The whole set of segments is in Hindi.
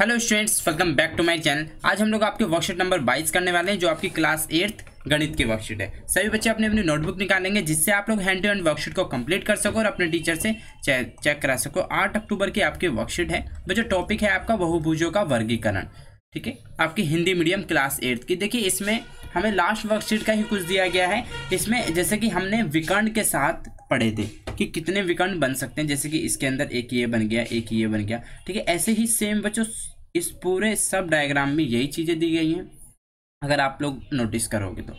hello students welcome back to my channel आज हम लोग आपके वर्कशीट नंबर 22 करने वाले हैं जो आपकी क्लास एट्थ गणित की वर्कशीट है सभी बच्चे अपने अपनी नोटबुक निकालेंगे जिससे आप लोग हैंड टू हैंड वर्कशीट को कंप्लीट कर सको और अपने टीचर से चेक चेक करा सको आठ अक्टूबर की आपकी वर्कशीट है वो जो टॉपिक है आपका बहुभुजों का वर्गीकरण ठीक है आपकी हिंदी मीडियम क्लास एट्थ की देखिए इसमें हमें लास्ट वर्कशीट का ही कुछ दिया गया है इसमें जैसे कि हमने विकर्ण के साथ पढ़े थे कि कितने विकर्ण बन सकते हैं जैसे कि इसके अंदर एक ये बन गया एक ये बन गया ठीक है ऐसे ही सेम बच्चों इस पूरे सब डायग्राम में यही चीज़ें दी गई हैं अगर आप लोग नोटिस करोगे तो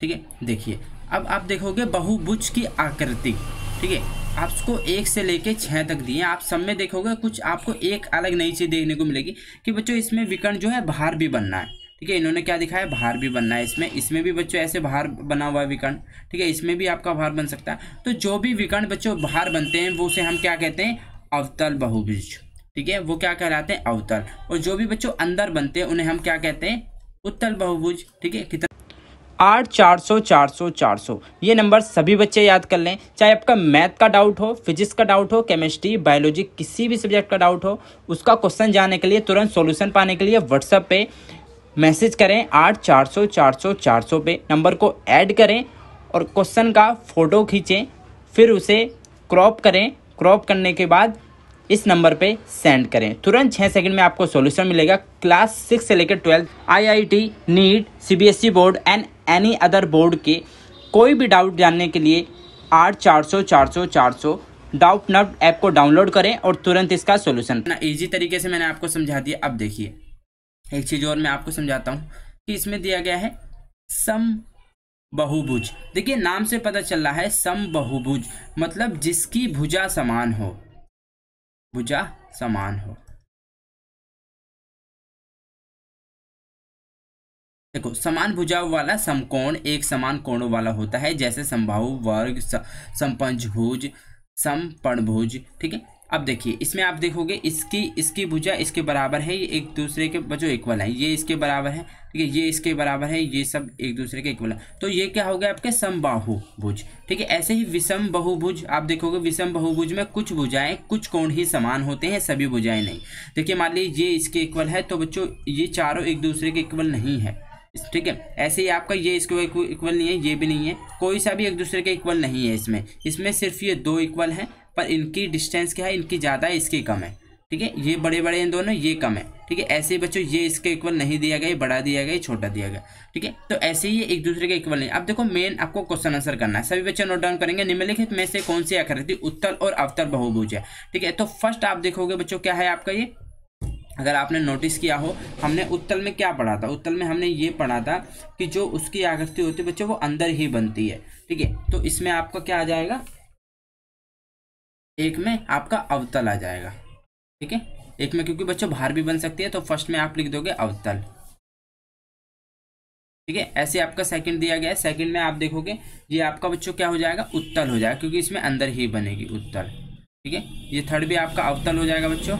ठीक है देखिए अब आप देखोगे बहुबुज की आकृति ठीक है आपको एक से लेके छः तक दिए आप सब में देखोगे कुछ आपको एक अलग नई चीज़ देखने को मिलेगी कि बच्चों इसमें विकर्ण जो है बाहर भी बनना है ठीक है इन्होंने क्या दिखाया बाहर भी बनना है इसमें इसमें भी बच्चों ऐसे बाहर बना हुआ है विकर्ण ठीक है इसमें भी आपका भार बन सकता है तो जो भी विकर्ण बच्चों बाहर बनते हैं वो उसे हम क्या कहते हैं अवतल बहुबुज ठीक है वो क्या कहलाते हैं अवतल और जो भी बच्चों अंदर बनते हैं उन्हें हम क्या कहते हैं उत्तल बहुभुज ठीक है कितना आठ चार सौ चार सौ चार सौ ये नंबर सभी बच्चे याद कर लें चाहे आपका मैथ का डाउट हो फिजिक्स का डाउट हो केमिस्ट्री बायोलॉजी किसी भी सब्जेक्ट का डाउट हो उसका क्वेश्चन जानने के लिए तुरंत सॉल्यूशन पाने के लिए व्हाट्सएप पे मैसेज करें आठ चार सौ चार सौ चार सौ पे नंबर को ऐड करें और क्वेश्चन का फ़ोटो खींचें फिर उसे क्रॉप करें क्रॉप करने के बाद इस नंबर पे सेंड करें तुरंत छः सेकंड में आपको सॉल्यूशन मिलेगा क्लास सिक्स से लेकर twelfth IIT NEET CBSE board and any other board के कोई भी डाउट जानने के लिए आठ चार सौ चार सौ चार सौ डाउट नट ऐप को डाउनलोड करें और तुरंत इसका सोल्यूशन ईजी तरीके से मैंने आपको समझा दिया अब देखिए एक चीज़ और मैं आपको समझाता हूँ कि इसमें दिया गया है सम बहुभुज देखिए नाम से पता चल रहा है सम बहुभुज मतलब जिसकी भुजा समान हो भुजा समान हो देखो समान भुजा वाला समकोण एक समान कोणों वाला होता है जैसे समबाहु वर्ग संपंचभुज समपणभुज ठीक है अब देखिए इसमें आप देखोगे इसकी इसकी भुजा इसके बराबर है ये एक दूसरे के बच्चों इक्वल है ये इसके बराबर है ठीक है ये इसके बराबर है ये सब एक दूसरे के इक्वल है तो ये क्या हो गया आपके समबाहु भुज ठीक है ऐसे ही विषम बहुभुज आप देखोगे विषम बहुभुज में कुछ भुजाएं कुछ कोण ही समान होते हैं सभी भुजाएं नहीं देखिए मान लीजिए ये इसके इक्वल है तो बच्चों ये चारों एक दूसरे के इक्वल नहीं है ठीक है ऐसे ही आपका ये इसके इक्वल नहीं है ये भी नहीं है कोई सा भी एक दूसरे के इक्वल नहीं है इसमें इसमें सिर्फ ये दो इक्वल हैं पर इनकी डिस्टेंस क्या है इनकी ज़्यादा है इसकी कम है ठीक है ये बड़े बड़े हैं दोनों ये कम है ठीक है ऐसे ही बच्चों ये इसके इक्वल नहीं दिया गया ये बड़ा दिया गया ये छोटा दिया गया ठीक है तो ऐसे ही एक दूसरे के इक्वल नहीं अब देखो मेन आपको क्वेश्चन आंसर करना है सभी बच्चे नोट डाउन करेंगे निम्नलिखित में से कौन सी आकृति उत्तर और अवतर बहुभुज है ठीक है तो फर्स्ट आप देखोगे बच्चों क्या है आपका ये अगर आपने नोटिस किया हो हमने उत्तल में क्या पढ़ा था उत्तल में हमने ये पढ़ा था कि जो उसकी आकृति होती है बच्चों वो अंदर ही बनती है ठीक है तो इसमें आपका क्या आ जाएगा एक में आपका अवतल आ जाएगा ठीक है एक में क्योंकि बच्चों भार भी बन सकती है तो फर्स्ट में आप लिख दोगे अवतल ठीक है ऐसे आपका सेकंड दिया गया है सेकंड में आप देखोगे ये आपका बच्चों क्या हो जाएगा उत्तल हो जाएगा क्योंकि इसमें अंदर ही बनेगी उत्तल ठीक है ये थर्ड भी आपका अवतल हो जाएगा बच्चों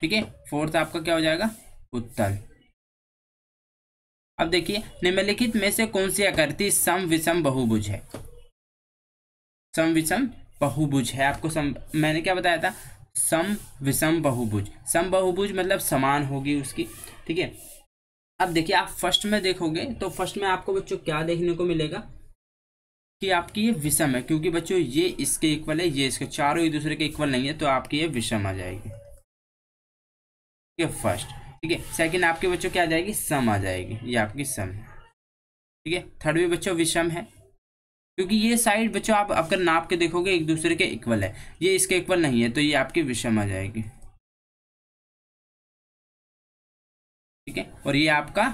ठीक है फोर्थ आपका क्या हो जाएगा उत्तल अब देखिए निम्नलिखित में से कौन सी आकृति सम विषम बहुभुज है सम विषम बहुभुज है आपको सम मैंने क्या बताया था सम विषम बहुभुज सम बहुभुज मतलब समान होगी उसकी ठीक है अब देखिए आप फर्स्ट में देखोगे तो फर्स्ट में आपको बच्चों क्या देखने को मिलेगा कि आपकी ये विषम है क्योंकि बच्चों ये इसके इक्वल है ये इसके चारों एक दूसरे के इक्वल नहीं है तो आपकी ये विषम आ जाएगी ठीक है फर्स्ट ठीक है सेकंड आपके बच्चों क्या आ जाएगी सम आ जाएगी ये आपकी सम है ठीक है थर्ड भी बच्चों विषम है क्योंकि ये साइड बच्चों आप अगर नाप के देखोगे एक दूसरे के इक्वल है ये इसके इक्वल नहीं है तो ये आपकी विषम आ जाएगी ठीक है और ये आपका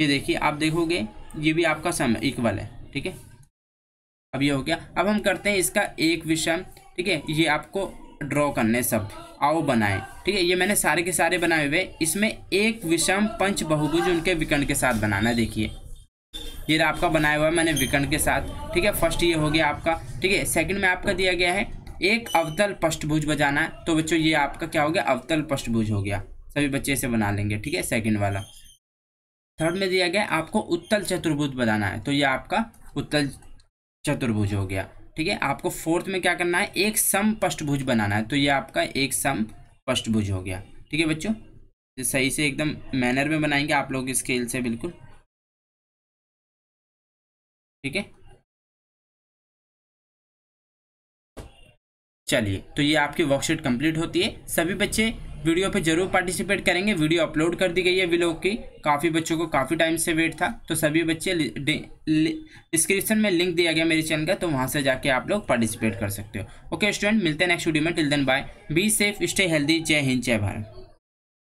ये देखिए आप देखोगे ये भी आपका सम इक्वल है ठीक है अब ये हो गया अब हम करते हैं इसका एक विषम ठीक है ये आपको ड्रॉ करने सब आओ बनाएं ठीक है ये मैंने सारे के सारे बनाए हुए इसमें एक विषम पंच बहुभुज उनके विकर्ण के साथ बनाना देखिए ये आपका बनाया हुआ है मैंने विकर्ण के साथ ठीक है फर्स्ट ये हो गया आपका ठीक है सेकंड में आपका दिया गया है एक अवतल पृष्ठभुज बजाना है तो बच्चों ये आपका क्या हो गया अवतल पृष्ठभुज हो गया सभी बच्चे इसे बना लेंगे ठीक है सेकंड वाला थर्ड में दिया गया आपको उत्तल चतुर्भुज बनाना है तो ये आपका उत्तल चतुर्भुज हो गया ठीक है आपको फोर्थ में क्या करना है एक सम पष्टभुज बनाना है तो ये आपका एक सम पष्टभुज हो गया ठीक है बच्चों सही से एकदम मैनर में बनाएंगे आप लोग स्केल से बिल्कुल ठीक है चलिए तो ये आपकी वर्कशीट कंप्लीट होती है सभी बच्चे वीडियो पे जरूर पार्टिसिपेट करेंगे वीडियो अपलोड कर दी गई है व्लॉग की काफ़ी बच्चों को काफ़ी टाइम से वेट था तो सभी बच्चे डिस्क्रिप्शन में लिंक दिया गया मेरे चैनल का तो वहाँ से जाके आप लोग पार्टिसिपेट कर सकते हो ओके स्टूडेंट मिलते हैं नेक्स्ट वीडियो में till then bye be safe stay healthy Jai Hind जय भारत